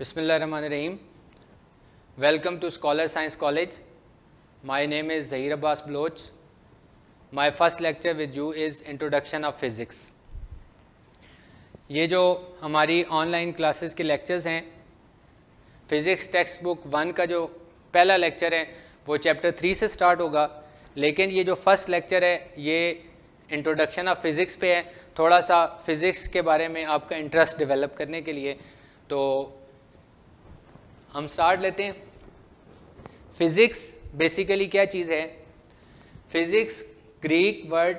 Rahim welcome to scholar science college my name is Zaheer Abbas Baloch my first lecture with you is introduction of physics ये जो हमारी online classes के lectures हैं physics textbook one का जो पहला lecture है वो चैप्टर थ्री से स्टार्ट होगा लेकिन ये जो फर्स्ट लेक्चर है ये इंट्रोडक्शन ऑफ फिज़िक्स पे है थोड़ा सा फिज़िक्स के बारे में आपका इंटरेस्ट डिवेलप करने के लिए तो हम स्टार्ट लेते हैं फिजिक्स बेसिकली क्या चीज़ है फिजिक्स ग्रीक वर्ड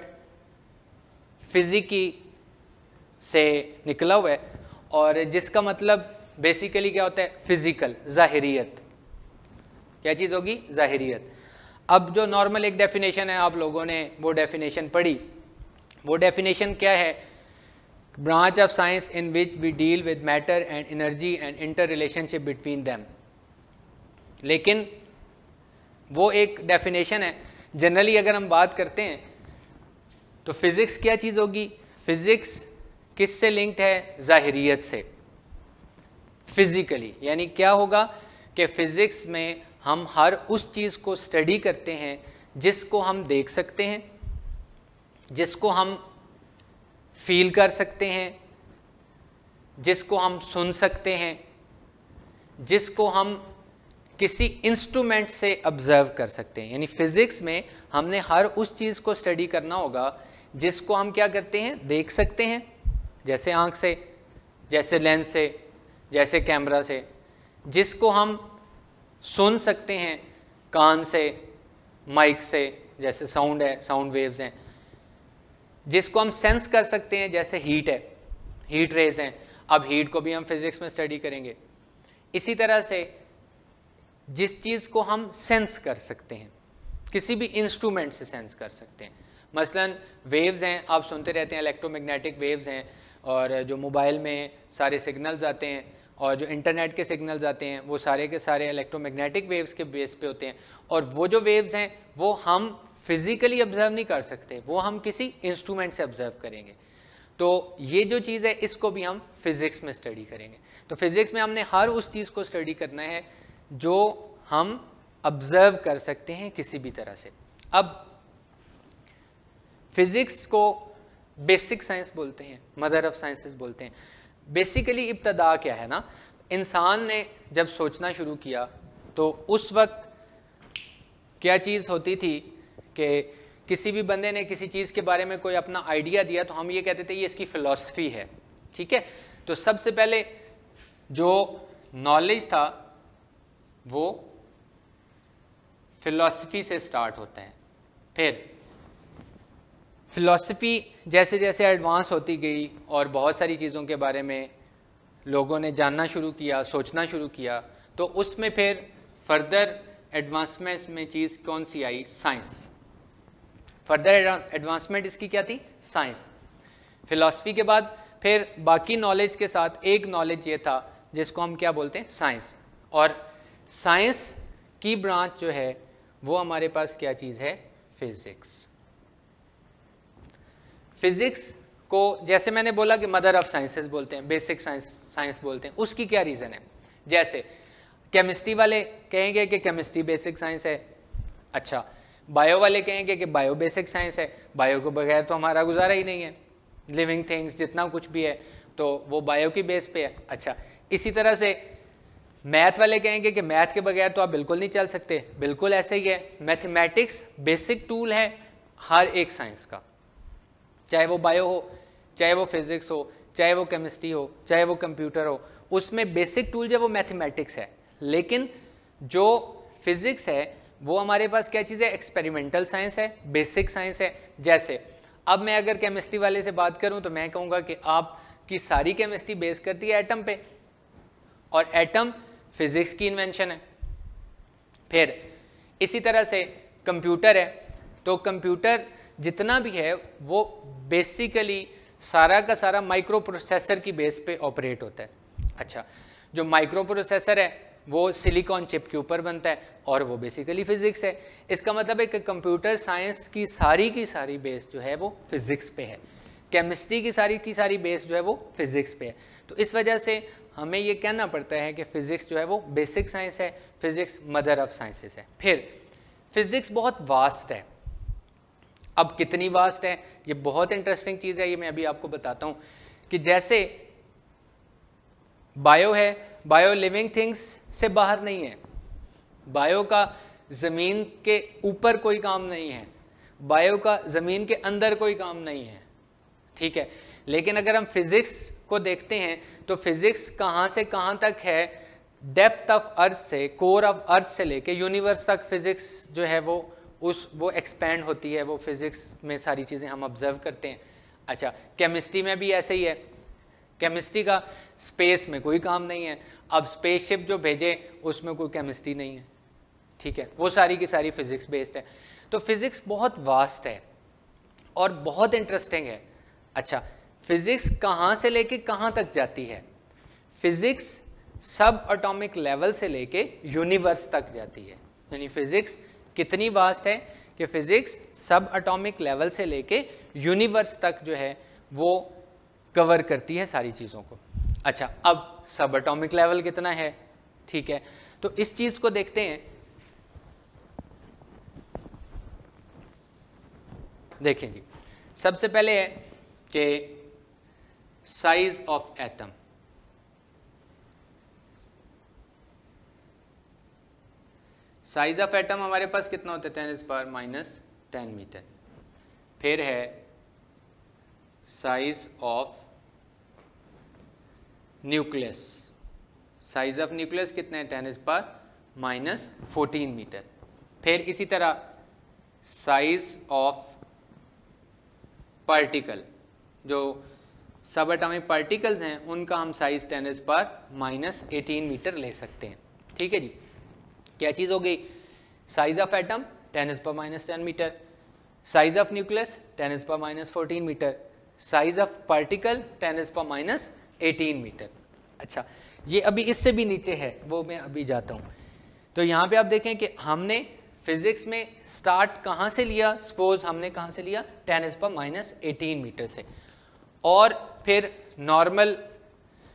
फिजिकी से निकला हुआ है और जिसका मतलब बेसिकली क्या होता है फिजिकल जाहिरियत क्या चीज़ होगी जाहिरियत अब जो नॉर्मल एक डेफिनेशन है आप लोगों ने वो डेफिनेशन पढ़ी वो डेफिनेशन क्या है branch of science in which we deal with matter and energy and interrelationship between them लेकिन वो एक डेफिनेशन है जनरली अगर हम बात करते हैं तो फिज़िक्स क्या चीज़ होगी फिज़िक्स किस से लिंक्ड है ज़ाहरीत से फिज़िकली यानी क्या होगा कि फ़िज़िक्स में हम हर उस चीज़ को स्टडी करते हैं जिसको हम देख सकते हैं जिसको हम फील कर सकते हैं जिसको हम सुन सकते हैं जिसको हम किसी इंस्ट्रूमेंट से ऑब्जर्व कर सकते हैं यानी फिज़िक्स में हमने हर उस चीज़ को स्टडी करना होगा जिसको हम क्या करते हैं देख सकते हैं जैसे आँख से जैसे लेंस से जैसे कैमरा से जिसको हम सुन सकते हैं कान से माइक से जैसे साउंड है साउंड वेव्स हैं जिसको हम सेंस कर सकते हैं जैसे हीट है हीट रेज हैं अब हीट को भी हम फिजिक्स में स्टडी करेंगे इसी तरह से जिस चीज़ को हम सेंस कर सकते हैं किसी भी इंस्ट्रूमेंट से सेंस कर सकते हैं मसलन वेव्स हैं आप सुनते रहते हैं इलेक्ट्रोमैग्नेटिक वेव्स हैं और जो मोबाइल में सारे सिग्नल्स आते हैं और जो इंटरनेट के सिग्नल्स आते हैं वो सारे के सारे इलेक्ट्रोमैग्नेटिक वेव्स के बेस पे होते हैं और वो जो वेव्स हैं वो हम फिजिकली ऑब्जर्व नहीं कर सकते वो हम किसी इंस्ट्रूमेंट से ऑब्जर्व करेंगे तो ये जो चीज़ है इसको भी हम फिज़िक्स में स्टडी करेंगे तो फिज़िक्स में हमने हर उस चीज़ को स्टडी करना है जो हम ऑब्ज़र्व कर सकते हैं किसी भी तरह से अब फिज़िक्स को बेसिक साइंस बोलते हैं मदर ऑफ साइंसेस बोलते हैं बेसिकली इब्तदा क्या है ना इंसान ने जब सोचना शुरू किया तो उस वक्त क्या चीज़ होती थी कि किसी भी बंदे ने किसी चीज़ के बारे में कोई अपना आइडिया दिया तो हम ये कहते थे ये इसकी फ़िलासफ़ी है ठीक है तो सबसे पहले जो नॉलेज था वो फिलॉसफी से स्टार्ट होता है फिर फिलॉसफी जैसे जैसे एडवांस होती गई और बहुत सारी चीज़ों के बारे में लोगों ने जानना शुरू किया सोचना शुरू किया तो उसमें फिर फर्दर एडवांसमेंट में चीज़ कौन सी आई साइंस फर्दर एडवांसमेंट इसकी क्या थी साइंस फिलॉसफी के बाद फिर बाकी नॉलेज के साथ एक नॉलेज ये था जिसको हम क्या बोलते हैं साइंस और साइंस की ब्रांच जो है वो हमारे पास क्या चीज़ है फिज़िक्स फिज़िक्स को जैसे मैंने बोला कि मदर ऑफ साइंसेस बोलते हैं बेसिक साइंस साइंस बोलते हैं उसकी क्या रीज़न है जैसे केमिस्ट्री वाले कहेंगे कि केमिस्ट्री बेसिक साइंस है अच्छा बायो वाले कहेंगे कि बायो बेसिक साइंस है बायो के बगैर तो हमारा गुजारा ही नहीं है लिविंग थिंग्स जितना कुछ भी है तो वो बायो की बेस पे है अच्छा इसी तरह से मैथ वाले कहेंगे कि मैथ के बगैर तो आप बिल्कुल नहीं चल सकते बिल्कुल ऐसे ही है मैथमेटिक्स बेसिक टूल है हर एक साइंस का चाहे वो बायो हो चाहे वो फिज़िक्स हो चाहे वो केमिस्ट्री हो चाहे वो कंप्यूटर हो उसमें बेसिक टूल जो वो मैथमेटिक्स है लेकिन जो फिज़िक्स है वो हमारे पास क्या चीज़ है एक्सपेरिमेंटल साइंस है बेसिक साइंस है जैसे अब मैं अगर केमिस्ट्री वाले से बात करूं तो मैं कहूँगा कि आप सारी केमिस्ट्री बेस करती है एटम पे और एटम फिज़िक्स की इन्वेंशन है फिर इसी तरह से कंप्यूटर है तो कंप्यूटर जितना भी है वो बेसिकली सारा का सारा माइक्रो प्रोसेसर की बेस पे ऑपरेट होता है अच्छा जो माइक्रो प्रोसेसर है वो सिलिकॉन चिप के ऊपर बनता है और वो बेसिकली फिजिक्स है इसका मतलब है कि कंप्यूटर साइंस की सारी की सारी बेस जो है वो फिजिक्स पे है केमिस्ट्री की सारी की सारी बेस जो है वो फिजिक्स पे है तो इस वजह से हमें ये कहना पड़ता है कि फिजिक्स जो है वो बेसिक साइंस है फिजिक्स मदर ऑफ साइंसेस है फिर फिजिक्स बहुत वास्ट है अब कितनी वास्ट है ये बहुत इंटरेस्टिंग चीज़ है ये मैं अभी आपको बताता हूँ कि जैसे बायो है बायो लिविंग थिंग्स से बाहर नहीं है बायो का ज़मीन के ऊपर कोई काम नहीं है बायो का ज़मीन के अंदर कोई काम नहीं है ठीक है लेकिन अगर हम फिज़िक्स को देखते हैं तो फिज़िक्स कहाँ से कहाँ तक है डेप्थ ऑफ अर्थ से कोर ऑफ अर्थ से लेके यूनिवर्स तक फिज़िक्स जो है वो उस वो एक्सपेंड होती है वो फिज़िक्स में सारी चीज़ें हम ऑब्जर्व करते हैं अच्छा केमिस्ट्री में भी ऐसे ही है केमिस्ट्री का स्पेस में कोई काम नहीं है अब स्पेसशिप जो भेजे उसमें कोई केमिस्ट्री नहीं है ठीक है वो सारी की सारी फिजिक्स बेस्ड है तो फिजिक्स बहुत वास्ट है और बहुत इंटरेस्टिंग है अच्छा फिजिक्स कहाँ से लेके कहाँ तक जाती है फिजिक्स सब अटोमिक लेवल से लेके यूनिवर्स तक जाती है यानी फिजिक्स कितनी वास्ट है कि फिजिक्स सब अटोमिक लेवल से लेके यूनिवर्स तक जो है वो कवर करती है सारी चीज़ों को अच्छा अब सब अटोमिक लेवल कितना है ठीक है तो इस चीज को देखते हैं देखें जी सबसे पहले है कि size of atom size of atom हमारे पास कितना होता है इस पर माइनस टेन मीटर फिर है size of nucleus size of nucleus कितना है ten is power minus fourteen metre फिर इसी तरह साइज ऑफ पार्टिकल जो सब एटॉमिक पार्टिकल्स हैं उनका हम size ten is power minus eighteen metre ले सकते हैं ठीक है जी क्या चीज़ हो गई size of atom ten is power minus ten metre size of nucleus ten is power minus fourteen metre size of particle ten is power minus eighteen metre अच्छा ये अभी इससे भी नीचे है वो मैं अभी जाता हूँ तो यहाँ पे आप देखें कि हमने फिजिक्स में स्टार्ट कहाँ से लिया सपोज हमने कहाँ से लिया ten is power minus eighteen metre से और फिर नॉर्मल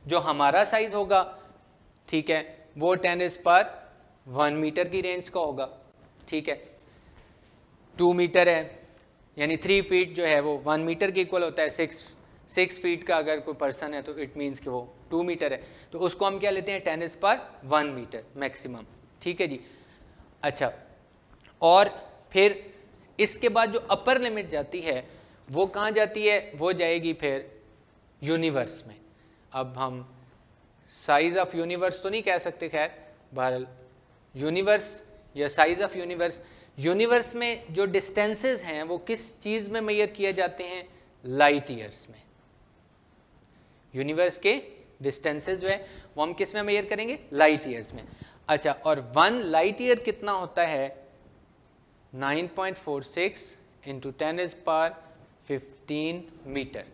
जो हमारा साइज़ होगा ठीक है वो ten is power one metre की रेंज का होगा ठीक है टू मीटर है यानी थ्री फीट जो है वो वन मीटर के इक्वल होता है सिक्स सिक्स फीट का अगर कोई पर्सन है तो इट मीन्स कि वो टू मीटर है तो उसको हम क्या लेते हैं टेनिस पर वन मीटर मैक्सिमम ठीक है जी अच्छा और फिर इसके बाद जो अपर लिमिट जाती है वो कहाँ जाती है वो जाएगी फिर यूनिवर्स में अब हम साइज़ ऑफ यूनिवर्स तो नहीं कह सकते खैर बहरल यूनिवर्स या साइज़ ऑफ यूनिवर्स यूनिवर्स में जो डिस्टेंसेस हैं वो किस चीज़ में मैयर किए जाते हैं लाइट ईयर्स में यूनिवर्स के डिस्टेंसेज जो है वो हम किस में मेयर करेंगे लाइट ईयर्स में अच्छा और वन लाइट ईयर कितना होता है 9.46 point four six into ten is power fifteen metre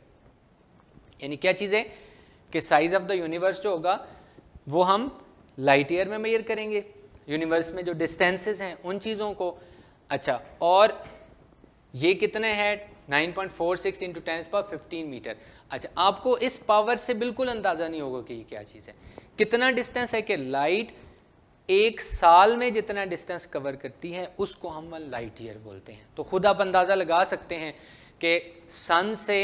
यानी क्या चीज़ है कि साइज ऑफ द यूनिवर्स जो होगा वो हम लाइट ईयर में मेयर करेंगे यूनिवर्स में जो डिस्टेंसेज हैं उन चीज़ों को अच्छा और ये कितने हैं 9.46 point four six into tens power fifteen metre अच्छा आपको इस पावर से बिल्कुल अंदाज़ा नहीं होगा कि ये क्या चीज़ है कितना डिस्टेंस है कि लाइट एक साल में जितना डिस्टेंस कवर करती है उसको हम वन लाइट ईयर बोलते हैं तो खुद आप अंदाज़ा लगा सकते हैं कि सन से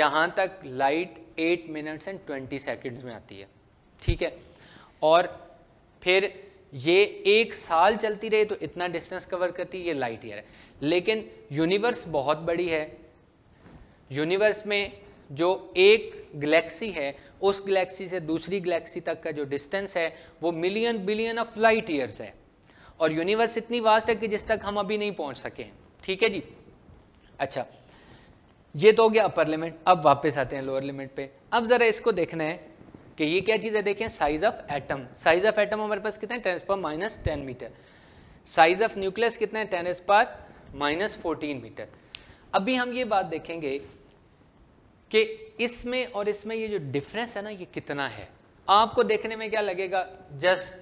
यहाँ तक light eight minutes and twenty seconds में आती है ठीक है और फिर ये एक साल चलती रही तो इतना डिस्टेंस कवर करती है ये लाइट ईयर है लेकिन यूनिवर्स बहुत बड़ी है यूनिवर्स में जो एक गलेक्सी है उस गलेक्सी से दूसरी गलेक्सी तक का जो डिस्टेंस है वो million billion of light years है और यूनिवर्स इतनी वास्ट है कि जिस तक हम अभी नहीं पहुंच सके हैं ठीक है जी अच्छा ये तो हो गया अपर लिमिट अब वापस आते हैं लोअर लिमिट पे अब ज़रा इसको देखना है कि ये क्या चीज़ है देखें size of atom size of atom हमारे पास कितना है ten power minus ten metre size of nucleus कितना है ten power minus fourteen metre अभी हम ये बात देखेंगे कि इसमें और इसमें ये जो डिफरेंस है ना ये कितना है आपको देखने में क्या लगेगा जस्ट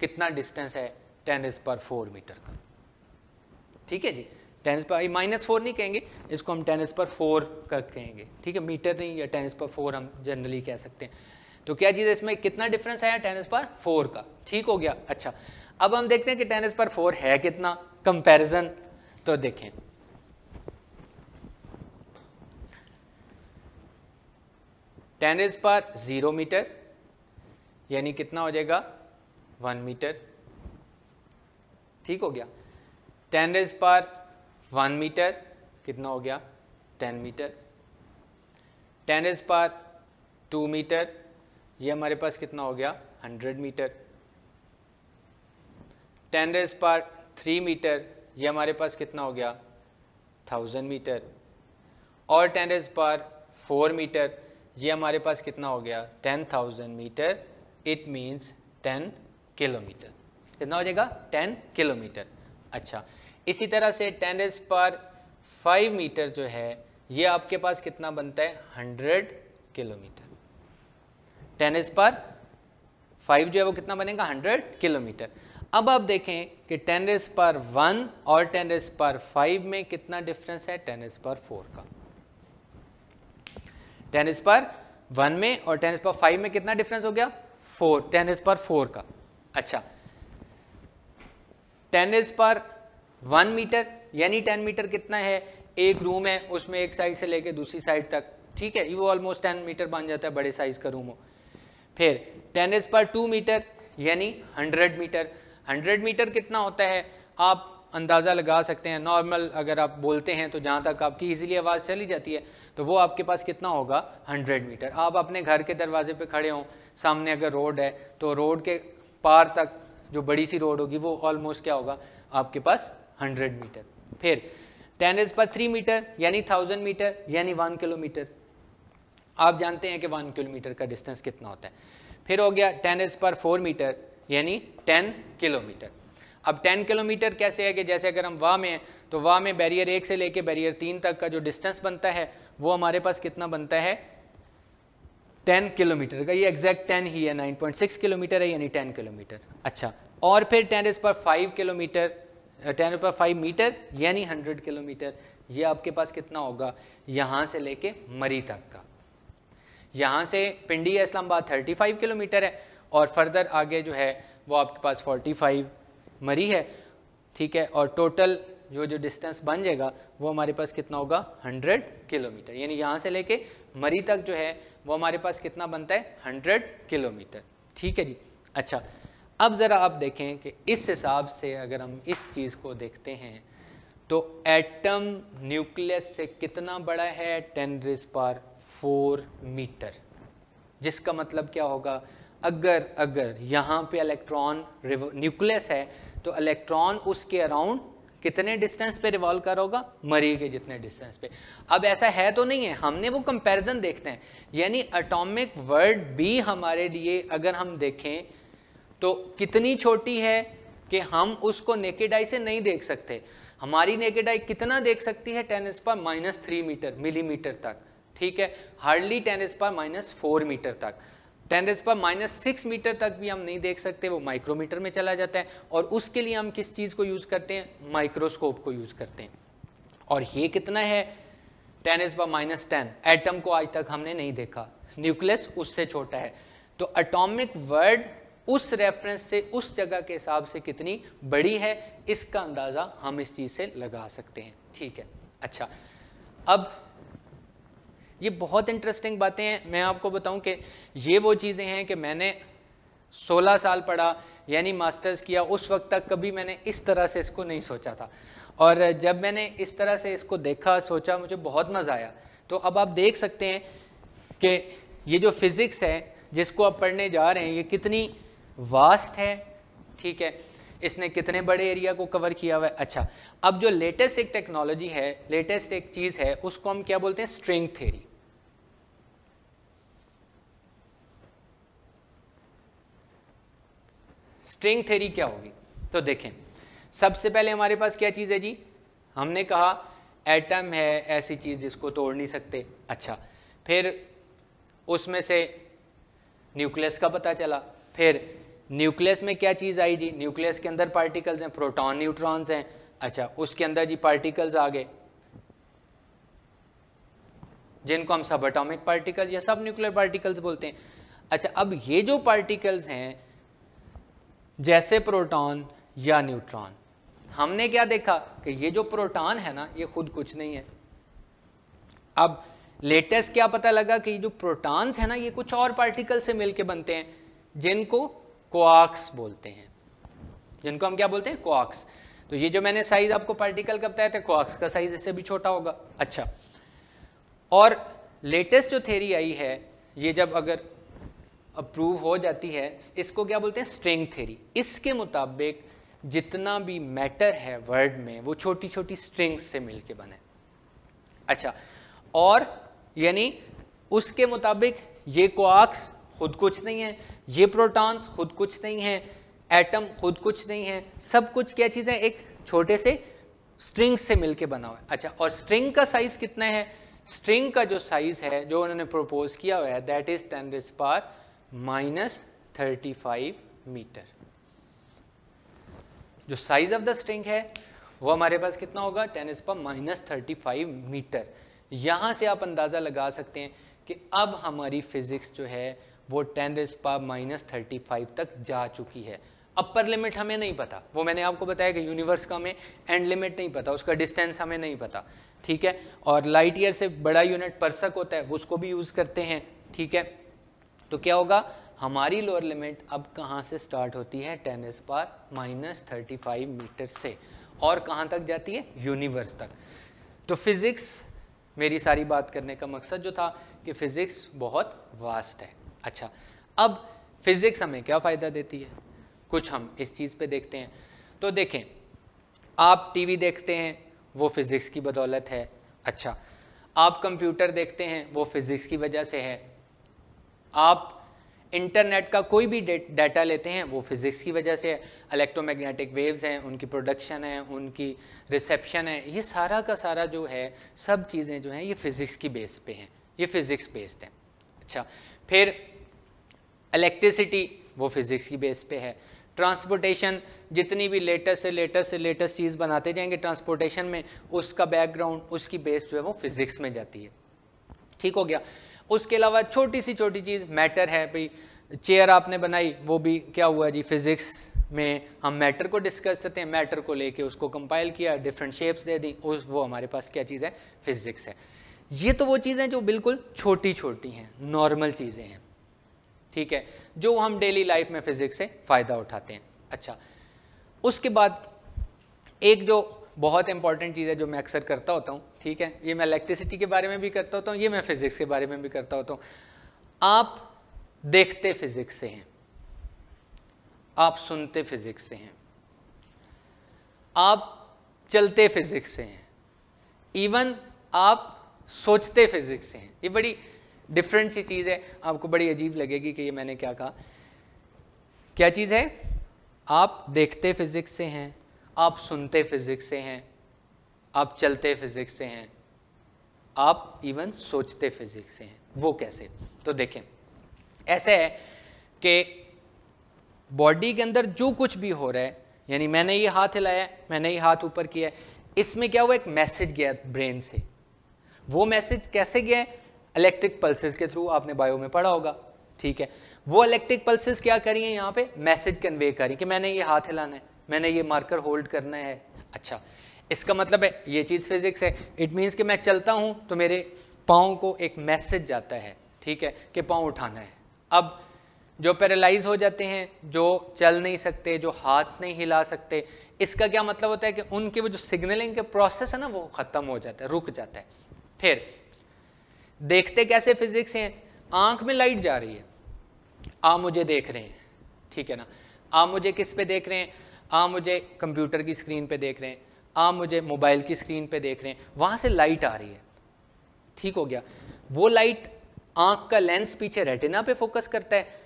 कितना डिस्टेंस है टेनिस पर फोर मीटर का ठीक है जी टेनिस पर माइनस फोर नहीं कहेंगे इसको हम टेनिस पर फोर कर कहेंगे ठीक है मीटर नहीं या टेनिस पर फोर हम जनरली कह सकते हैं तो क्या चीज़ है इसमें कितना डिफरेंस आया टेनिस पर फोर का ठीक हो गया अच्छा अब हम देखते हैं कि टेनिस पर फोर है कितना कंपैरिजन तो देखें ten is power zero metre यानी कितना हो जाएगा वन मीटर ठीक हो गया ten is power one metre कितना हो गया ten metre ten is power two metre ये हमारे पास कितना हो गया hundred metre ten raise power three metre ये हमारे पास कितना हो गया थाउजेंड मीटर और ten raise power four metre ये हमारे पास कितना हो गया ten thousand metre it means ten kilometre कितना हो जाएगा टेन किलोमीटर अच्छा इसी तरह से टेनिस पर फाइव मीटर जो है ये आपके पास कितना बनता है hundred kilometre ten is power five जो है वो कितना बनेगा हंड्रेड किलोमीटर अब आप देखें कि टेनिस पर वन और टेनिस पर फाइव में कितना डिफरेंस है टेनिस पर फोर का टेन इस पर वन में और टेन इस पर फाइव में कितना डिफरेंस हो गया फोर टेन इस पर फोर का अच्छा ten is power one metre यानी टेन मीटर कितना है एक रूम है उसमें एक साइड से लेके दूसरी साइड तक ठीक है वो ऑलमोस्ट टेन मीटर बन जाता है बड़े साइज का रूम हो फिर ten is power two metre यानी हंड्रेड मीटर हंड्रेड मीटर कितना होता है आप अंदाज़ा लगा सकते हैं नॉर्मल अगर आप बोलते हैं तो जहाँ तक आपकी इजीली आवाज़ चली जाती है तो वो आपके पास कितना होगा 100 मीटर आप अपने घर के दरवाजे पे खड़े हों सामने अगर रोड है तो रोड के पार तक जो बड़ी सी रोड होगी वो ऑलमोस्ट क्या होगा आपके पास 100 मीटर फिर ten is power three metre यानी थाउजेंड मीटर यानी वन किलोमीटर आप जानते हैं कि वन किलोमीटर का डिस्टेंस कितना होता है फिर हो गया ten is power four metre यानी टेन किलोमीटर अब टेन किलोमीटर कैसे है कि जैसे अगर हम वाह में हैं तो वाह में बैरियर एक से लेके बैरियर तीन तक का जो डिस्टेंस बनता है वो हमारे पास कितना बनता है 10 किलोमीटर का ये एग्जैक्ट 10 ही है 9.6 किलोमीटर है यानी 10 किलोमीटर अच्छा और फिर टेन इज पर 5 किलोमीटर टेन पर 5 मीटर यानी 100 किलोमीटर ये आपके पास कितना होगा यहाँ से लेके मरी तक का यहाँ से पिंडी इस्लामाबाद 35 किलोमीटर है और फर्दर आगे जो है वो आपके पास 45 मरी है ठीक है और टोटल जो जो डिस्टेंस बन जाएगा वो हमारे पास कितना होगा 100 किलोमीटर यानी यहाँ से लेके मरी तक जो है वो हमारे पास कितना बनता है 100 किलोमीटर ठीक है जी अच्छा अब ज़रा आप देखें कि इस हिसाब से अगर हम इस चीज़ को देखते हैं तो एटम न्यूक्लियस से कितना बड़ा है ten raise power four metre जिसका मतलब क्या होगा अगर अगर यहाँ पे इलेक्ट्रॉन न्यूक्लियस है तो इलेक्ट्रॉन उसके अराउंड कितने डिस्टेंस पे रिवॉल्व कर होगा मरी के जितने डिस्टेंस पे अब ऐसा है तो नहीं है हमने वो कंपैरिजन देखते हैं यानी अटोमिक वर्ड भी हमारे लिए अगर हम देखें तो कितनी छोटी है कि हम उसको नेकेड आई से नहीं देख सकते हमारी नेकेड आई कितना देख सकती है tennis power minus three metre millimetre तक ठीक है hardly ten is power minus four metre तक ten raise power minus six metre तक भी हम नहीं देख सकते वो माइक्रोमीटर में चला जाता है और उसके लिए हम किस चीज़ को यूज़ करते हैं माइक्रोस्कोप को यूज़ करते हैं और ये कितना है ten raise power minus ten atom को आज तक हमने नहीं देखा न्यूक्लियस उससे छोटा है तो अटोमिक वर्ड उस रेफरेंस से उस जगह के हिसाब से कितनी बड़ी है इसका अंदाज़ा हम इस चीज़ से लगा सकते हैं ठीक है अच्छा अब ये बहुत इंटरेस्टिंग बातें हैं मैं आपको बताऊं कि ये वो चीज़ें हैं कि मैंने 16 साल पढ़ा यानी मास्टर्स किया उस वक्त तक कभी मैंने इस तरह से इसको नहीं सोचा था और जब मैंने इस तरह से इसको देखा सोचा मुझे बहुत मज़ा आया तो अब आप देख सकते हैं कि ये जो फिज़िक्स है जिसको आप पढ़ने जा रहे हैं ये कितनी वास्ट है ठीक है इसने कितने बड़े एरिया को कवर किया हुआ है अच्छा अब जो लेटेस्ट एक टेक्नोलॉजी है लेटेस्ट एक चीज़ है उसको हम क्या बोलते हैं स्ट्रिंग थेरी स्ट्रिंग थेरी क्या होगी तो देखें सबसे पहले हमारे पास क्या चीज़ है जी हमने कहा एटम है ऐसी चीज़ जिसको तोड़ नहीं सकते अच्छा फिर उसमें से न्यूक्लियस का पता चला फिर न्यूक्लियस में क्या चीज़ आई जी न्यूक्लियस के अंदर पार्टिकल्स हैं प्रोटॉन न्यूट्रॉन्स हैं अच्छा उसके अंदर जी पार्टिकल्स आ गए जिनको हम सब अटोमिक पार्टिकल्स या सब न्यूक्लियर पार्टिकल्स बोलते हैं अच्छा अब ये जो पार्टिकल्स हैं जैसे प्रोटॉन या न्यूट्रॉन हमने क्या देखा कि ये जो प्रोटॉन है ना ये खुद कुछ नहीं है अब लेटेस्ट क्या पता लगा कि ये जो प्रोटॉन्स है ना ये कुछ और पार्टिकल से मिलके बनते हैं जिनको कोआक्स बोलते हैं जिनको हम क्या बोलते हैं कोआक्स तो ये जो मैंने साइज आपको पार्टिकल का बताया था कोआक्स का साइज इससे भी छोटा होगा अच्छा और लेटेस्ट जो थेरी आई है ये जब अगर अप्रूव हो जाती है इसको क्या बोलते हैं स्ट्रिंग थेरी इसके मुताबिक जितना भी मैटर है वर्ड में वो छोटी छोटी स्ट्रिंग्स से मिलके बने अच्छा और यानी उसके मुताबिक ये कोआक्स खुद कुछ नहीं है ये प्रोटॉन्स खुद कुछ नहीं है एटम खुद कुछ नहीं है सब कुछ क्या चीज़ है एक छोटे से स्ट्रिंग से मिलके बना हुआ है अच्छा और स्ट्रिंग का साइज कितना है स्ट्रिंग का जो साइज है जो उन्होंने प्रपोज किया हुआ है that is ten raise power minus thirty five metre जो साइज ऑफ द स्ट्रिंग है वो हमारे पास कितना होगा ten raise power minus thirty five metre यहां से आप अंदाज़ा लगा सकते हैं कि अब हमारी फिजिक्स जो है वो ten raise minus thirty five तक जा चुकी है अपर लिमिट हमें नहीं पता वो मैंने आपको बताया कि यूनिवर्स का हमें एंड लिमिट नहीं पता उसका डिस्टेंस हमें नहीं पता ठीक है और लाइट ईयर से बड़ा यूनिट परसक होता है उसको भी यूज़ करते हैं ठीक है तो क्या होगा हमारी लोअर लिमिट अब कहाँ से स्टार्ट होती है ten is power minus thirty five metre से और कहाँ तक जाती है यूनिवर्स तक तो फिज़िक्स मेरी सारी बात करने का मकसद जो था कि फ़िज़िक्स बहुत वास्ट है अच्छा अब फिज़िक्स हमें क्या फ़ायदा देती है कुछ हम इस चीज़ पे देखते हैं तो देखें आप टीवी देखते हैं वो फिज़िक्स की बदौलत है अच्छा आप कंप्यूटर देखते हैं वो फिज़िक्स की वजह से है आप इंटरनेट का कोई भी डाटा लेते हैं वो फिज़िक्स की वजह से है इलेक्ट्रोमैग्नेटिक वेव्स हैं उनकी प्रोडक्शन है उनकी रिसेप्शन है ये सारा का सारा जो है सब चीज़ें जो हैं ये फ़िज़िक्स की बेस पे हैं ये फ़िज़िक्स बेस्ड हैं अच्छा फिर इलेक्ट्रिसिटी वो फिज़िक्स की बेस पे है ट्रांसपोर्टेशन जितनी भी लेटेस्ट से लेटेस्ट से लेटेस्ट चीज़ बनाते जाएंगे ट्रांसपोर्टेशन में उसका बैकग्राउंड उसकी बेस जो है वो फिज़िक्स में जाती है ठीक हो गया उसके अलावा छोटी सी छोटी चीज़ मैटर है भाई चेयर आपने बनाई वो भी क्या हुआ जी फिज़िक्स में हम मैटर को डिस्कस करते हैं मैटर को लेके उसको कंपाइल किया डिफरेंट शेप्स दे दी उस वो हमारे पास क्या चीज़ है फिज़िक्स है ये तो वो चीज़ें जो बिल्कुल छोटी छोटी हैं नॉर्मल चीज़ें हैं ठीक है जो हम डेली लाइफ में फिज़िक्स से फ़ायदा उठाते हैं अच्छा उसके बाद एक जो बहुत इंपॉर्टेंट चीज़ है जो मैं अक्सर करता होता हूँ ठीक है ये मैं इलेक्ट्रिसिटी के बारे में भी करता होता हूँ ये मैं फिज़िक्स के बारे में भी करता होता हूँ आप देखते फिज़िक्स से हैं आप सुनते फिज़िक्स से हैं आप चलते फिज़िक्स से हैं इवन आप सोचते फिज़िक्स से हैं ये बड़ी डिफरेंट सी चीज़ है आपको बड़ी अजीब लगेगी कि ये मैंने क्या कहा क्या चीज़ है आप देखते फिज़िक्स से हैं आप सुनते फिज़िक्स से हैं आप चलते फिज़िक्स से हैं आप इवन सोचते फिज़िक्स से हैं वो कैसे तो देखें ऐसे है कि बॉडी के अंदर जो कुछ भी हो रहा है यानी मैंने ये हाथ हिलाया मैंने ये हाथ ऊपर किया इसमें क्या हुआ एक मैसेज गया ब्रेन से वो मैसेज कैसे गया है इलेक्ट्रिक पल्सेस के थ्रू आपने बायो में पढ़ा होगा ठीक है वो इलेक्ट्रिक पल्सेस क्या करिए यहाँ पे मैसेज कन्वे करें कि मैंने ये हाथ हिलाना है मैंने ये मार्कर होल्ड करना है अच्छा इसका मतलब है ये चीज़ फिजिक्स है इट मीन्स कि मैं चलता हूँ तो मेरे पाँव को एक मैसेज जाता है ठीक है कि पाँव उठाना है अब जो पैरालाइज हो जाते हैं जो चल नहीं सकते जो हाथ नहीं हिला सकते इसका क्या मतलब होता है कि उनके वो जो सिग्नलिंग के प्रोसेस है ना वो ख़त्म हो जाता है रुक जाता है फिर देखते कैसे फिजिक्स हैं आंख में लाइट जा रही है आप मुझे देख रहे हैं ठीक है ना आप मुझे किस पे देख रहे हैं आप मुझे कंप्यूटर की स्क्रीन पे देख रहे हैं आप मुझे मोबाइल की स्क्रीन पे देख रहे हैं वहाँ से लाइट आ रही है ठीक हो गया वो लाइट आंख का लेंस पीछे रेटिना पे फोकस करता है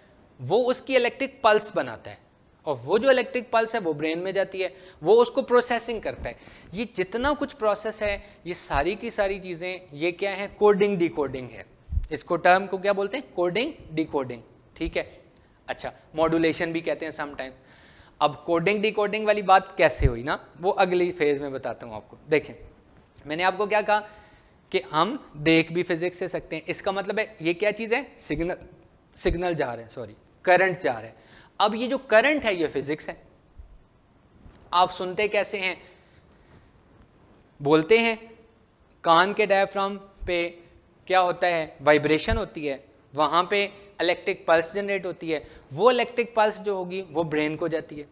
वो उसकी इलेक्ट्रिक पल्स बनाता है और वो जो इलेक्ट्रिक पल्स है वो ब्रेन में जाती है वो उसको प्रोसेसिंग करता है ये जितना कुछ प्रोसेस है ये सारी की सारी चीज़ें ये क्या है कोडिंग डिकोडिंग है इसको टर्म को क्या बोलते हैं कोडिंग डिकोडिंग ठीक है अच्छा मॉडुलेशन भी कहते हैं समटाइम अब कोडिंग डिकोडिंग वाली बात कैसे हुई ना वो अगली फेज में बताता हूँ आपको देखें मैंने आपको क्या कहा कि हम देख भी फिजिक्स से सकते हैं इसका मतलब है ये क्या चीज़ है सिग्नल सिग्नल जा रहे हैं सॉरी करंट जा रहे हैं अब ये जो करंट है ये फिजिक्स है आप सुनते कैसे हैं बोलते हैं कान के डायफ्राम पे क्या होता है वाइब्रेशन होती है वहाँ पे इलेक्ट्रिक पल्स जनरेट होती है वो इलेक्ट्रिक पल्स जो होगी वो ब्रेन को जाती है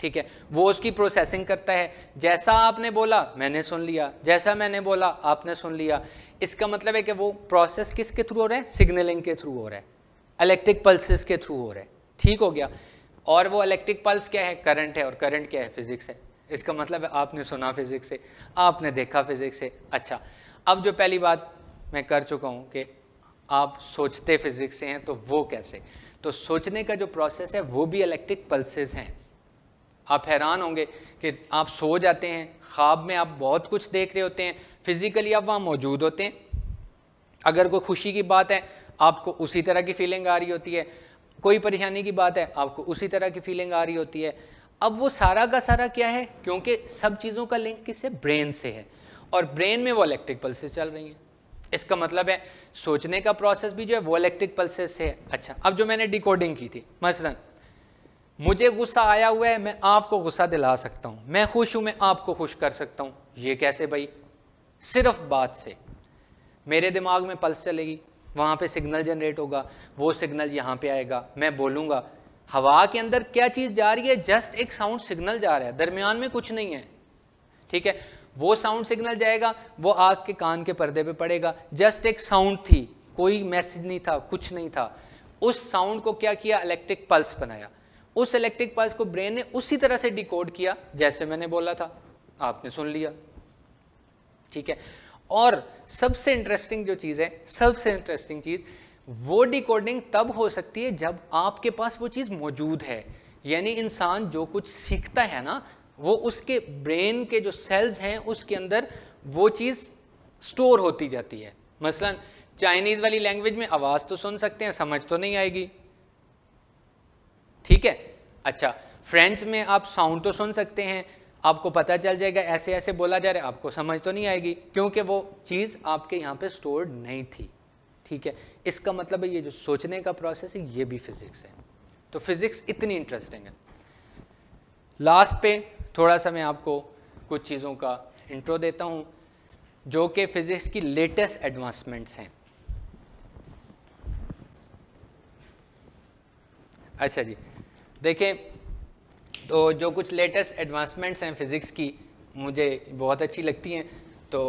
ठीक है वो उसकी प्रोसेसिंग करता है जैसा आपने बोला मैंने सुन लिया जैसा मैंने बोला आपने सुन लिया इसका मतलब है कि वो प्रोसेस किसके थ्रू हो रहा है सिग्नलिंग के थ्रू हो रहा है इलेक्ट्रिक पल्सेस के थ्रू हो रहा है ठीक हो गया और वो इलेक्ट्रिक पल्स क्या है करंट है और करंट क्या है फिजिक्स है इसका मतलब है आपने सुना फिजिक्स से आपने देखा फिजिक्स से अच्छा अब जो पहली बात मैं कर चुका हूँ कि आप सोचते फिजिक्स से हैं तो वो कैसे तो सोचने का जो प्रोसेस है वो भी इलेक्ट्रिक पल्सेस हैं आप हैरान होंगे कि आप सो जाते हैं ख्वाब में आप बहुत कुछ देख रहे होते हैं फिज़िकली आप वहाँ मौजूद होते हैं अगर कोई खुशी की बात है आपको उसी तरह की फीलिंग आ रही होती है कोई परेशानी की बात है आपको उसी तरह की फीलिंग आ रही होती है अब वो सारा का सारा क्या है क्योंकि सब चीज़ों का लिंक किसे ब्रेन से है और ब्रेन में वो इलेक्ट्रिक पल्सेस चल रही हैं इसका मतलब है सोचने का प्रोसेस भी जो है वो इलेक्ट्रिक पल्सेस से है अच्छा अब जो मैंने डिकोडिंग की थी मसलन मुझे गुस्सा आया हुआ है मैं आपको गुस्सा दिला सकता हूँ मैं खुश हूँ मैं आपको खुश कर सकता हूँ ये कैसे भाई सिर्फ बात से मेरे दिमाग में पल्स चलेगी वहाँ पे सिग्नल जनरेट होगा वो सिग्नल यहाँ पे आएगा मैं बोलूँगा हवा के अंदर क्या चीज़ जा रही है जस्ट एक साउंड सिग्नल जा रहा है दरमियान में कुछ नहीं है ठीक है वो साउंड सिग्नल जाएगा वो आग के कान के पर्दे पे पड़ेगा जस्ट एक साउंड थी कोई मैसेज नहीं था कुछ नहीं था उस साउंड को क्या किया इलेक्ट्रिक पल्स बनाया उस इलेक्ट्रिक पल्स को ब्रेन ने उसी तरह से डिकोड किया जैसे मैंने बोला था आपने सुन लिया ठीक है और सबसे इंटरेस्टिंग जो चीज़ है सबसे इंटरेस्टिंग चीज़ वो डिकोडिंग तब हो सकती है जब आपके पास वो चीज़ मौजूद है यानी इंसान जो कुछ सीखता है ना वो उसके ब्रेन के जो सेल्स हैं उसके अंदर वो चीज़ स्टोर होती जाती है मसलन चाइनीज़ वाली लैंग्वेज में आवाज़ तो सुन सकते हैं समझ तो नहीं आएगी ठीक है अच्छा फ्रेंच में आप साउंड तो सुन सकते हैं आपको पता चल जाएगा ऐसे ऐसे बोला जा रहा है आपको समझ तो नहीं आएगी क्योंकि वो चीज़ आपके यहाँ पे स्टोर्ड नहीं थी ठीक है इसका मतलब है ये जो सोचने का प्रोसेस है ये भी फिज़िक्स है तो फिज़िक्स इतनी इंटरेस्टिंग है लास्ट पे थोड़ा सा मैं आपको कुछ चीज़ों का इंट्रो देता हूँ जो कि फिज़िक्स की लेटेस्ट एडवांसमेंट्स हैं अच्छा जी देखें तो जो कुछ लेटेस्ट एडवांसमेंट्स हैं फ़िज़िक्स की मुझे बहुत अच्छी लगती हैं तो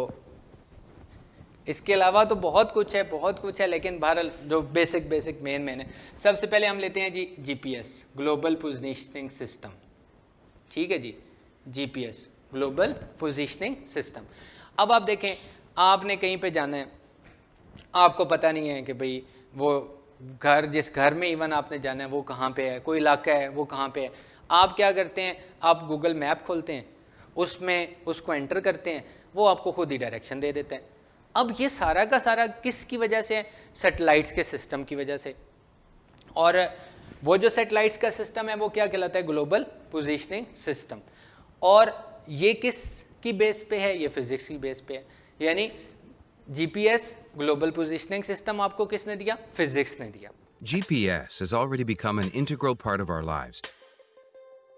इसके अलावा तो बहुत कुछ है बहुत कुछ है लेकिन भारत जो बेसिक बेसिक मेन मेन है सबसे पहले हम लेते हैं G GPS global positioning system ठीक है G GPS global positioning system अब आप देखें आपने कहीं पे जाना है आपको पता नहीं है कि भाई वो घर जिस घर में इवन आपने जाना है वो कहाँ पे है कोई इलाका है वो कहाँ पे है आप क्या करते हैं आप गूगल मैप खोलते हैं उसमें उसको एंटर करते हैं वो आपको खुद ही डायरेक्शन दे देते हैं अब ये सारा का सारा किस की वजह से है सेटेलाइट्स के सिस्टम की वजह से और वो जो सेटेलाइट्स का सिस्टम है वो क्या कहलाता है ग्लोबल पोजिशनिंग सिस्टम और ये किस की बेस पे है ये फिज़िक्स की बेस पे है यानी जीपीएस ग्लोबल पोजिशनिंग सिस्टम आपको किसने दिया फिजिक्स ने दिया GPS has already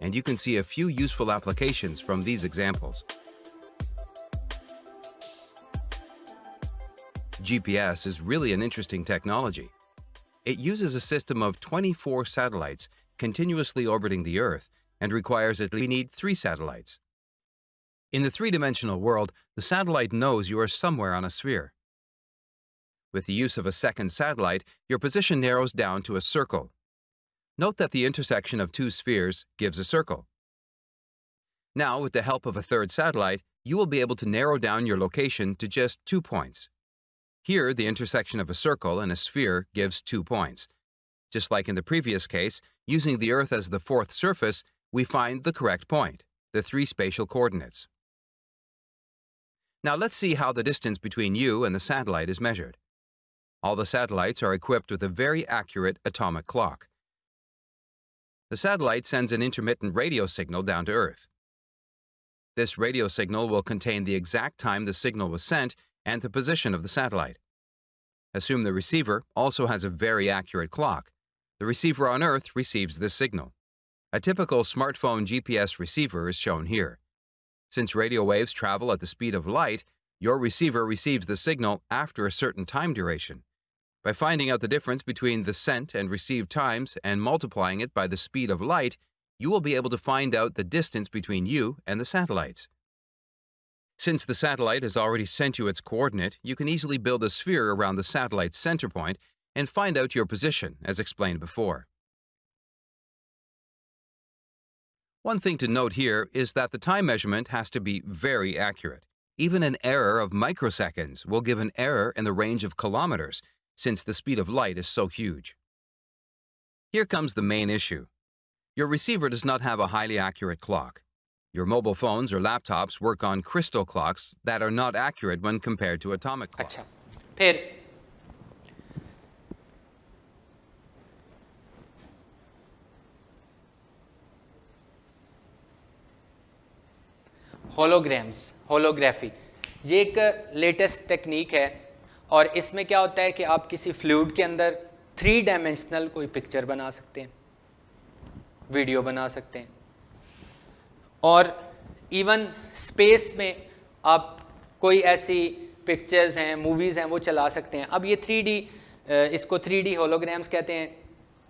and you can see a few useful applications from these examples. GPS is really an interesting technology. It uses a system of 24 satellites continuously orbiting the Earth and requires at least need three satellites. In the three-dimensional world, the satellite knows you are somewhere on a sphere. With the use of a second satellite, your position narrows down to a circle, Note that the intersection of two spheres gives a circle. Now, with the help of a third satellite, you will be able to narrow down your location to just two points. Here, the intersection of a circle and a sphere gives two points. Just like in the previous case, using the Earth as the fourth surface, we find the correct point, the three spatial coordinates. Now let's see how the distance between you and the satellite is measured. All the satellites are equipped with a very accurate atomic clock. The satellite sends an intermittent radio signal down to Earth. This radio signal will contain the exact time the signal was sent and the position of the satellite. Assume the receiver also has a very accurate clock. The receiver on Earth receives this signal. A typical smartphone GPS receiver is shown here. Since radio waves travel at the speed of light, your receiver receives the signal after a certain time duration. By finding out the difference between the sent and received times and multiplying it by the speed of light, you will be able to find out the distance between you and the satellites. Since the satellite has already sent you its coordinate, you can easily build a sphere around the satellite's center point and find out your position, as explained before. One thing to note here is that the time measurement has to be very accurate. Even an error of microseconds will give an error in the range of kilometers, since the speed of light is so huge. Here comes the main issue. Your receiver does not have a highly accurate clock. Your mobile phones or laptops work on crystal clocks that are not accurate when compared to atomic clocks. holograms, holography. ये एक latest technique है और इसमें क्या होता है कि आप किसी फ्लूड के अंदर थ्री डायमेंशनल कोई पिक्चर बना सकते हैं वीडियो बना सकते हैं और इवन स्पेस में आप कोई ऐसी पिक्चर्स हैं मूवीज़ हैं वो चला सकते हैं अब ये थ्री डी इसको थ्री डी होलोग्राम्स कहते हैं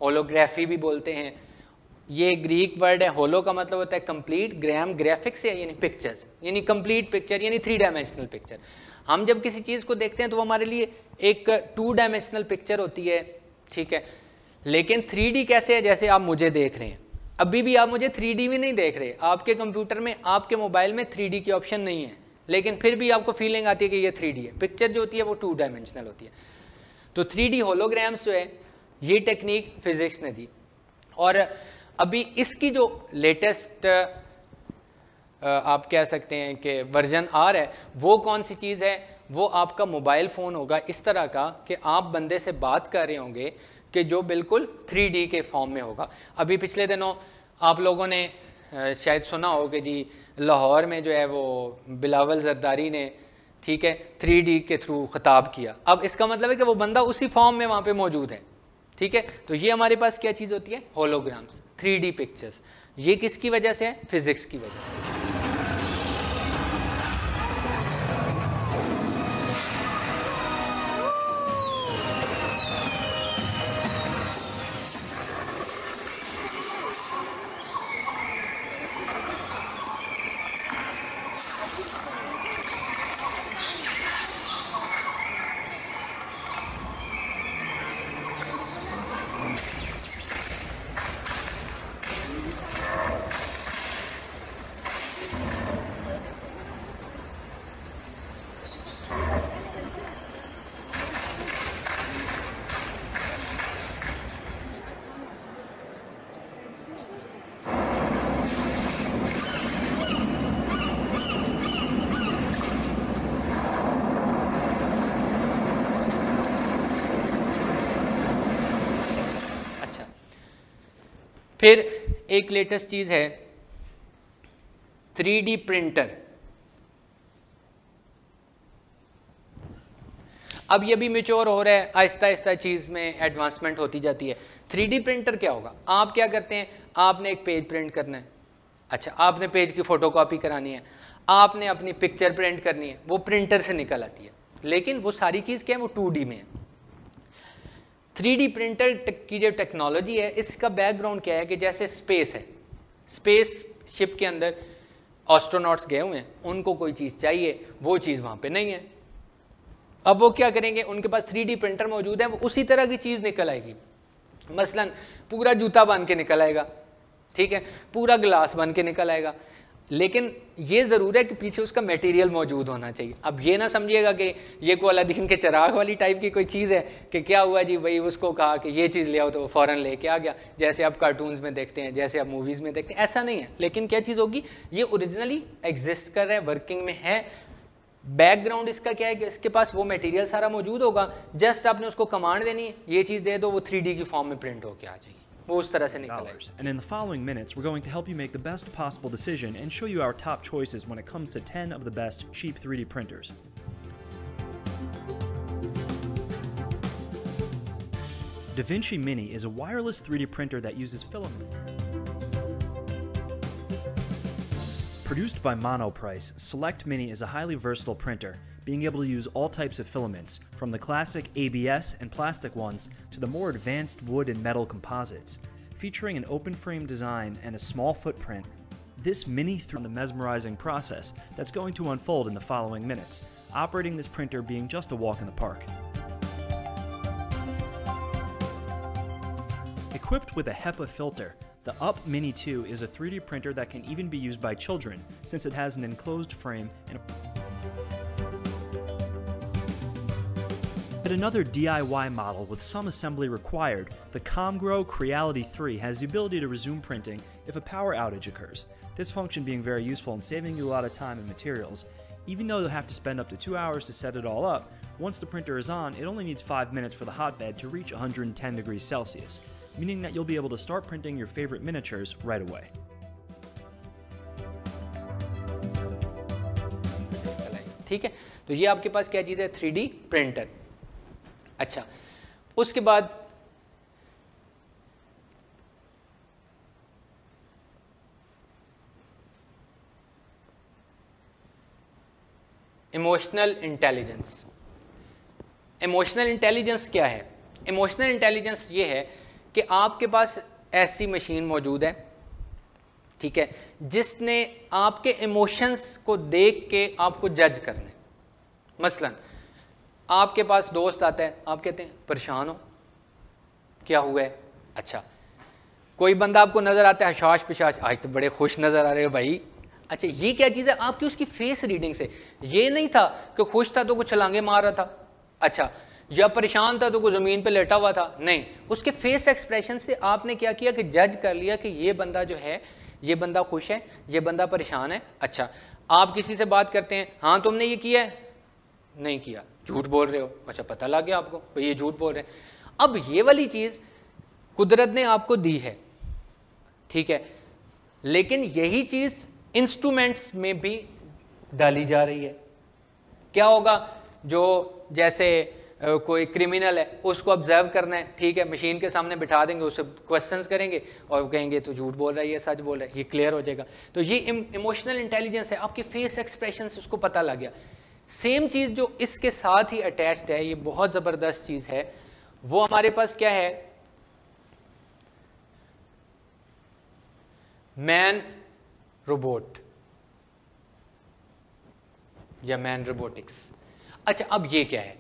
होलोग्राफी भी बोलते हैं ये ग्रीक वर्ड है होलो का मतलब होता है कंप्लीट ग्राम ग्राफिक्स है यानी पिक्चर्स यानी कंप्लीट पिक्चर यानी थ्री डायमेंशनल पिक्चर हम जब किसी चीज़ को देखते हैं तो वो हमारे लिए एक टू डायमेंशनल पिक्चर होती है ठीक है लेकिन थ्री कैसे है जैसे आप मुझे देख रहे हैं अभी भी आप मुझे थ्री में नहीं देख रहे आपके कंप्यूटर में आपके मोबाइल में थ्री की ऑप्शन नहीं है लेकिन फिर भी आपको फीलिंग आती है कि ये थ्री है पिक्चर जो होती है वो टू डायमेंशनल होती है तो थ्री डी होलोग्राम्स जो है ये टेक्निक फिजिक्स ने दी और अभी इसकी जो लेटेस्ट आप कह सकते हैं कि वर्जन आर है वो कौन सी चीज़ है वो आपका मोबाइल फ़ोन होगा इस तरह का कि आप बंदे से बात कर रहे होंगे कि जो बिल्कुल 3D के फॉर्म में होगा अभी पिछले दिनों आप लोगों ने शायद सुना हो कि जी लाहौर में जो है वो बिलावल जरदारी ने ठीक है 3D के थ्रू ख़ताब किया अब इसका मतलब है कि वो बंदा उसी फॉर्म में वहाँ पे मौजूद है ठीक है तो ये हमारे पास क्या चीज़ होती है होलोग्राम्स 3D पिक्चर्स ये किसकी वजह से है फिज़िक्स की वजह से एक लेटेस्ट चीज़ है थ्री प्रिंटर अब ये भी मेच्योर हो रहा है आहिस्ता आहिस्ता चीज़ में एडवांसमेंट होती जाती है थ्री प्रिंटर क्या होगा आप क्या करते हैं आपने एक पेज प्रिंट करना है अच्छा आपने पेज की फ़ोटो कॉपी करानी है आपने अपनी पिक्चर प्रिंट करनी है वो प्रिंटर से निकल आती है लेकिन वो सारी चीज़ क्या है वो टू में है थ्री प्रिंटर की जो टेक्नोलॉजी है इसका बैकग्राउंड क्या है कि जैसे स्पेस है स्पेस शिप के अंदर ऑस्ट्रोनॉट्स गए हुए हैं उनको कोई चीज़ चाहिए वो चीज़ वहाँ पे नहीं है अब वो क्या करेंगे उनके पास थ्री प्रिंटर मौजूद है वो उसी तरह की चीज़ निकल आएगी मसलन पूरा जूता बन के निकल आएगा ठीक है पूरा ग्लास बन के निकल आएगा लेकिन ये ज़रूर है कि पीछे उसका मटेरियल मौजूद होना चाहिए अब ये ना समझिएगा कि ये दिन के चराग वाली टाइप की कोई चीज़ है कि क्या हुआ जी भाई उसको कहा कि ये चीज़ ले आओ तो फ़ौरन लेके आ गया जैसे आप कार्टून्स में देखते हैं जैसे आप मूवीज़ में देखते हैं ऐसा नहीं है लेकिन क्या चीज़ होगी ये ओरिजिनली एग्जिस्ट कर रहे हैं वर्किंग में है बैकग्राउंड इसका क्या है कि इसके पास वो मटेरियल सारा मौजूद होगा जस्ट आपने उसको कमांड देनी है ये चीज़ दे दो वो थ्री की फॉर्म में प्रिंट होकर आ जाएगी वो And in the following minutes, we're going to help you make the best possible decision and show you our top choices when it comes to 10 of the best cheap 3D printers. DaVinci Mini is a wireless 3D printer that uses filaments. Produced by Monoprice, Select Mini is a highly versatile printer being able to use all types of filaments, from the classic ABS and plastic ones to the more advanced wood and metal composites. Featuring an open frame design and a small footprint, this mini through the mesmerizing process that's going to unfold in the following minutes, operating this printer being just a walk in the park. Equipped with a HEPA filter, the UP Mini 2 is a 3D printer that can even be used by children since it has an enclosed frame and At another DIY model with some assembly required, the ComGrow Creality 3 has the ability to resume printing if a power outage occurs, this function being very useful in saving you a lot of time and materials. Even though you'll have to spend up to 2 hours to set it all up, once the printer is on, it only needs 5 minutes for the hotbed to reach 110 degrees Celsius, meaning that you'll be able to start printing your favorite miniatures right away. ठीक है तो ये आपके पास क्या चीज़ है 3D printer अच्छा उसके बाद इमोशनल इंटेलिजेंस इमोशनल इंटेलिजेंस क्या है इमोशनल इंटेलिजेंस ये है कि आपके पास ऐसी मशीन मौजूद है ठीक है जिसने आपके इमोशंस को देख के आपको जज करने मसलन आपके पास दोस्त आता है आप कहते हैं परेशान हो क्या हुआ है अच्छा कोई बंदा आपको नज़र आता है हशाश पिशाश आज तो बड़े खुश नज़र आ रहे हो भाई अच्छा ये क्या चीज़ है आपकी उसकी फेस रीडिंग से ये नहीं था कि खुश था तो कुछ छलांगे मार रहा था अच्छा या परेशान था तो कोई ज़मीन पे लेटा हुआ था नहीं उसके फेस एक्सप्रेशन से आपने क्या किया कि जज कर लिया कि ये बंदा जो है ये बंदा खुश है ये बंदा परेशान है अच्छा आप किसी से बात करते हैं हाँ तुमने ये किया है नहीं किया झूठ बोल रहे हो अच्छा पता लग गया आपको भाई ये झूठ बोल रहे हैं अब ये वाली चीज़ कुदरत ने आपको दी है ठीक है लेकिन यही चीज़ इंस्ट्रूमेंट्स में भी डाली जा रही है क्या होगा जो जैसे कोई क्रिमिनल है उसको ऑब्जर्व करना है ठीक है मशीन के सामने बिठा देंगे उससे क्वेश्चंस करेंगे और वो कहेंगे तो झूठ बोल रहा है ये सच बोल रहा है ये क्लियर हो जाएगा तो ये इमोशनल इंटेलिजेंस है आपके फेस एक्सप्रेशन से उसको पता लग गया सेम चीज़ जो इसके साथ ही अटैच्ड है ये बहुत ज़बरदस्त चीज़ है वो हमारे पास क्या है मैन रोबोट या मैन रोबोटिक्स अच्छा अब ये क्या है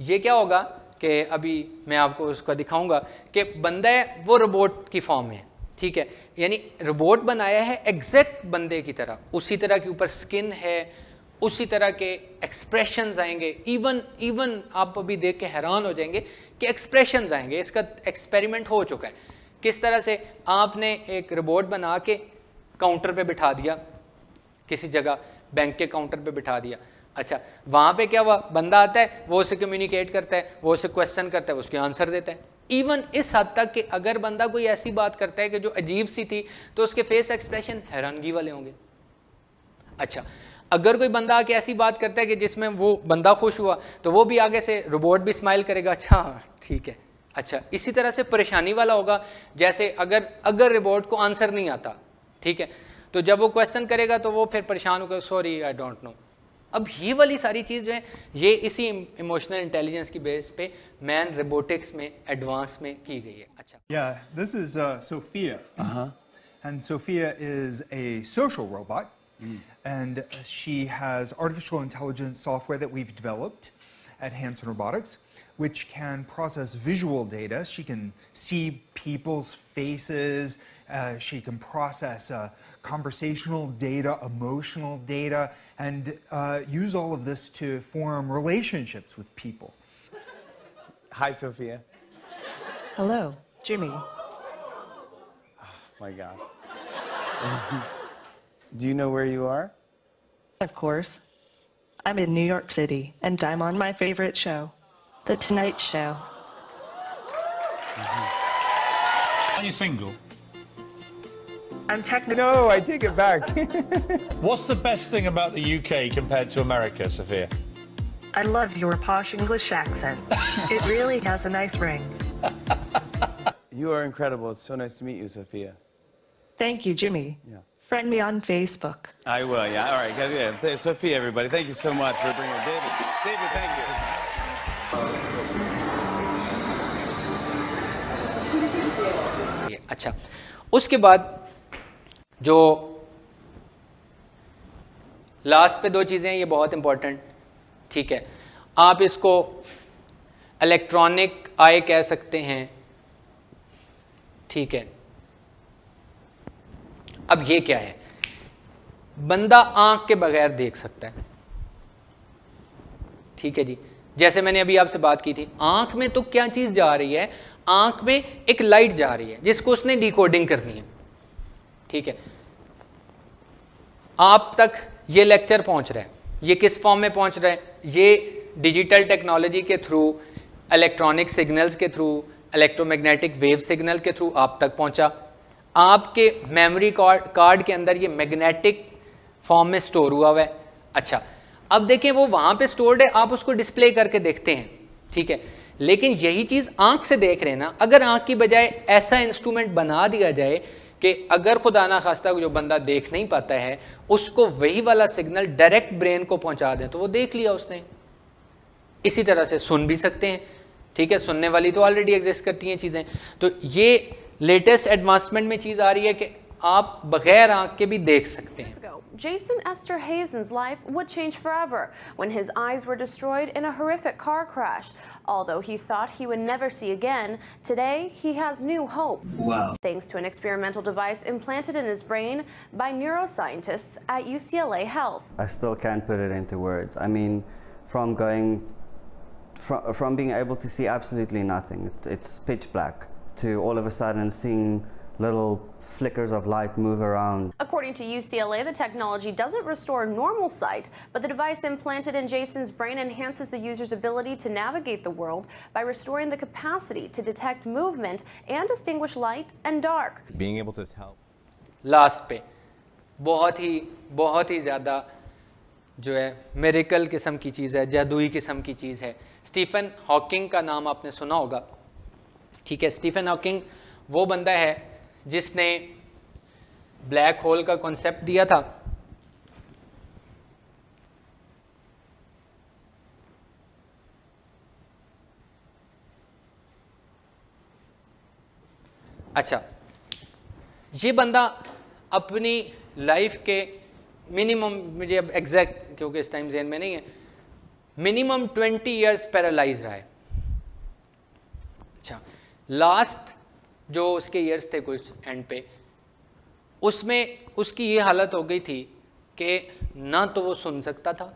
ये क्या होगा कि अभी मैं आपको उसका दिखाऊंगा कि बंदा है वो रोबोट की फॉर्म में है ठीक है यानी रोबोट बनाया है एग्जैक्ट बंदे की तरह उसी तरह के ऊपर स्किन है उसी तरह के एक्सप्रेशन आएंगे इवन इवन आप अभी देख के हैरान हो जाएंगे कि एक्सप्रेशन आएंगे इसका एक्सपेरिमेंट हो चुका है किस तरह से आपने एक रिबोट बना के काउंटर पे बिठा दिया किसी जगह बैंक के काउंटर पे बिठा दिया अच्छा वहाँ पे क्या हुआ बंदा आता है वो उसे कम्युनिकेट करता है वो उसे क्वेश्चन करता है उसके आंसर देता है इवन इस हद तक कि अगर बंदा कोई ऐसी बात करता है कि जो अजीब सी थी तो उसके फेस एक्सप्रेशन हैरानगी वाले होंगे अच्छा अगर कोई बंदा आके ऐसी बात करता है कि जिसमें वो बंदा खुश हुआ तो वो भी आगे से रोबोट भी स्माइल करेगा अच्छा ठीक है अच्छा इसी तरह से परेशानी वाला होगा जैसे अगर अगर रोबोट को आंसर नहीं आता ठीक है तो जब वो क्वेश्चन करेगा तो वो फिर परेशान होगा सॉरी आई डोंट नो अब ये वाली सारी चीज़ जो है ये इसी इमोशनल इंटेलिजेंस की बेस पे मैन रोबोटिक्स में एडवांस में की गई है अच्छा या this is Sophia and Sophia is a social robot and she has artificial intelligence software that we've developed at Hanson Robotics, which can process visual data. She can see people's faces. Uh, she can process uh, conversational data, emotional data, and uh, use all of this to form relationships with people. Hi, Sophia. Hello, Jimmy. Oh, my God. Do you know where you are? Of course. I'm in New York City, and I'm on my favorite show, The Tonight Show. Mm -hmm. Are you single? I'm technically. No, I take it back. What's the best thing about the UK compared to America, Sophia? I love your posh English accent. it really has a nice ring. you are incredible. It's so nice to meet you, Sophia. Thank you, Jimmy. Yeah. Friend me on Facebook. I will, yeah. All right, yeah. Sophia, everybody, thank you so much for bringing her. David, David, thank you. अच्छा उसके बाद जो last पे दो चीज़ें ये बहुत important ठीक है आप इसको इलेक्ट्रॉनिक आय कह सकते हैं ठीक है अब ये क्या है बंदा आंख के बगैर देख सकता है ठीक है जी जैसे मैंने अभी आपसे बात की थी आंख में तो क्या चीज जा रही है आंख में एक लाइट जा रही है जिसको उसने डिकोडिंग करनी है ठीक है आप तक ये लेक्चर पहुंच रहा है ये किस फॉर्म में पहुंच रहा है ये डिजिटल टेक्नोलॉजी के थ्रू इलेक्ट्रॉनिक सिग्नल्स के थ्रू इलेक्ट्रोमैग्नेटिक वेव सिग्नल के थ्रू आप तक पहुंचा आपके मेमोरी कार्ड कार्ड के अंदर ये मैग्नेटिक फॉर्म में स्टोर हुआ हुआ है अच्छा अब देखें वो वहाँ पे स्टोर्ड है आप उसको डिस्प्ले करके देखते हैं ठीक है लेकिन यही चीज़ आंख से देख रहे हैं ना अगर आंख की बजाय ऐसा इंस्ट्रूमेंट बना दिया जाए कि अगर खुदा ना खास्ता जो बंदा देख नहीं पाता है उसको वही वाला सिग्नल डायरेक्ट ब्रेन को पहुंचा दें तो वो देख लिया उसने इसी तरह से सुन भी सकते हैं ठीक है सुनने वाली तो ऑलरेडी एग्जिस्ट करती हैं चीज़ें तो ये लेटेस्ट एडवांसमेंट में चीज आ रही है कि आप बगैर आंख के भी देख सकते हैं Jason Esther Hazen's life would change forever when his eyes were destroyed in a horrific car crash. Although he thought he would never see again, today he has new hope. Wow. Thanks to an experimental device implanted in his brain by neuroscientists at UCLA Health. I still can't put it into words. I mean, from going from, from being able to see absolutely nothing, it's pitch black to all of a sudden seeing little flickers of light move around. According to UCLA, the technology doesn't restore normal sight, but the device implanted in Jason's brain enhances the user's ability to navigate the world by restoring the capacity to detect movement and distinguish light and dark. Being able to help. Last पे बहुत hi jada, ही ज़्यादा जो है मेरिकल किस्म की चीज़ है जादुई किस्म ki चीज़ hai. Stephen Hawking ka naam आपने suna होगा ठीक है स्टीफन हॉकिंग वो बंदा है जिसने ब्लैक होल का कॉन्सेप्ट दिया था अच्छा ये बंदा अपनी लाइफ के मिनिमम मुझे अब एग्जैक्ट क्योंकि इस टाइम जेन में नहीं है मिनिमम ट्वेंटी इयर्स पैरालाइज रहा है अच्छा लास्ट जो उसके ईयर्स थे कुछ एंड पे उसमें उसकी ये हालत हो गई थी कि ना तो वो सुन सकता था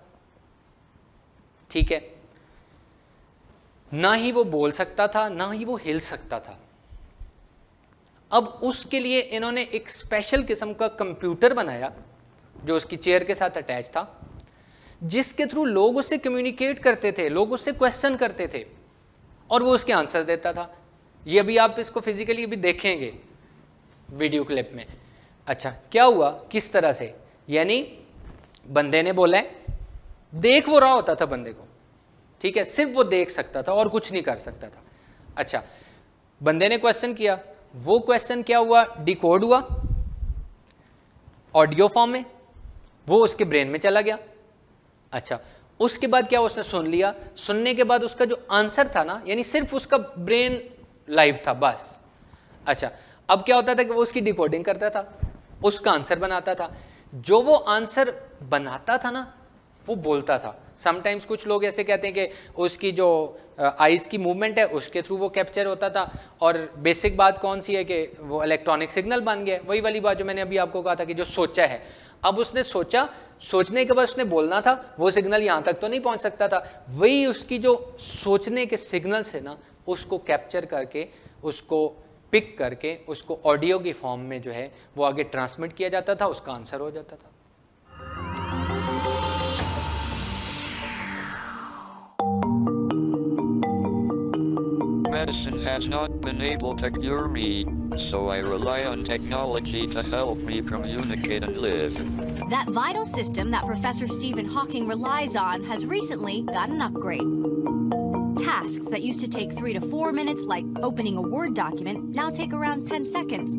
ठीक है ना ही वो बोल सकता था ना ही वो हिल सकता था अब उसके लिए इन्होंने एक स्पेशल किस्म का कंप्यूटर बनाया जो उसकी चेयर के साथ अटैच था जिसके थ्रू लोग उससे कम्युनिकेट करते थे लोग उससे क्वेश्चन करते थे और वो उसके आंसर्स देता था ये अभी आप इसको फिजिकली अभी देखेंगे वीडियो क्लिप में अच्छा क्या हुआ किस तरह से यानी बंदे ने बोला है देख वो रहा होता था बंदे को ठीक है सिर्फ वो देख सकता था और कुछ नहीं कर सकता था अच्छा बंदे ने क्वेश्चन किया वो क्वेश्चन क्या हुआ डिकोड हुआ ऑडियो फॉर्म में वो उसके ब्रेन में चला गया अच्छा उसके बाद क्या उसने सुन लिया सुनने के बाद उसका जो आंसर था ना यानी सिर्फ उसका ब्रेन लाइव था बस अच्छा अब क्या होता था कि वो उसकी डिकोडिंग करता था उसका आंसर बनाता था जो वो आंसर बनाता था ना वो बोलता था समटाइम्स कुछ लोग ऐसे कहते हैं कि उसकी जो आइज की मूवमेंट है उसके थ्रू वो कैप्चर होता था और बेसिक बात कौन सी है कि वो इलेक्ट्रॉनिक सिग्नल बन गया वही वाली बात जो मैंने अभी आपको कहा था कि जो सोचा है अब उसने सोचा सोचने के बाद उसने बोलना था वो सिग्नल यहाँ तक तो नहीं पहुँच सकता था वही उसकी जो सोचने के सिग्नल से ना उसको कैप्चर करके उसको पिक करके उसको ऑडियो की फॉर्म में जो है वो आगे ट्रांसमिट किया जाता था उसका आंसर हो जाता था Medicine has not been able to cure me, so I rely on technology to help me communicate and live. That vital system that Professor Stephen Hawking relies on has recently got an upgrade. tasks that used to take three to four minutes, like opening a Word document, now take around 10 seconds.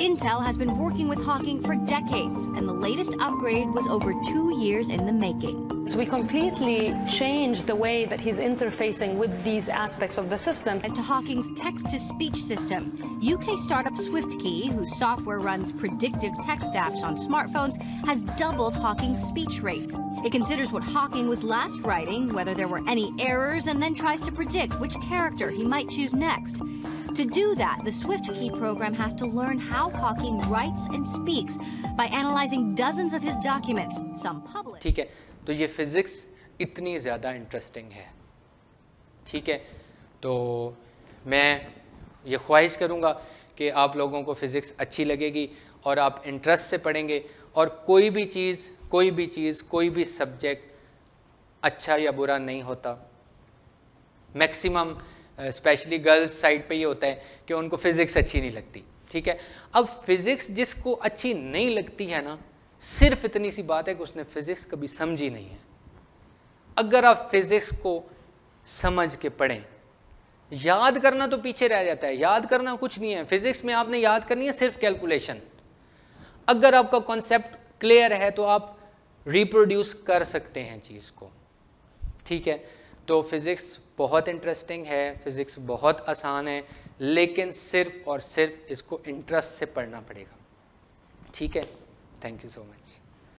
Intel has been working with Hawking for decades, and the latest upgrade was over two years in the making. So we completely changed the way that he's interfacing with these aspects of the system. As to Hawking's text-to-speech system, UK startup SwiftKey, whose software runs predictive text apps on smartphones, has doubled Hawking's speech rate. It considers what Hawking was last writing, whether there were any errors, and then tries to predict which character he might choose next. To do that, the Swift Key program has to learn how Hawking writes and speaks by analyzing dozens of his documents, some public. ठीक है, तो ये physics इतनी ज़्यादा interesting है, ठीक है? तो मैं ये ख्वाहिश करूँगा कि आप लोगों को physics अच्छी लगेगी और आप interest से पढ़ेंगे और कोई भी चीज़ कोई भी चीज़ कोई भी सब्जेक्ट अच्छा या बुरा नहीं होता मैक्सिमम स्पेशली गर्ल्स साइड पे ये होता है कि उनको फिज़िक्स अच्छी नहीं लगती ठीक है अब फिज़िक्स जिसको अच्छी नहीं लगती है ना सिर्फ इतनी सी बात है कि उसने फिज़िक्स कभी समझी नहीं है अगर आप फिज़िक्स को समझ के पढ़ें याद करना तो पीछे रह जाता है याद करना कुछ नहीं है फिज़िक्स में आपने याद करनी है सिर्फ कैलकुलेशन अगर आपका कॉन्सेप्ट क्लियर है तो आप रिप्रोड्यूस कर सकते हैं चीज़ को ठीक है तो फिज़िक्स बहुत इंटरेस्टिंग है फिज़िक्स बहुत आसान है लेकिन सिर्फ और सिर्फ इसको इंटरेस्ट से पढ़ना पड़ेगा ठीक है थैंक यू सो मच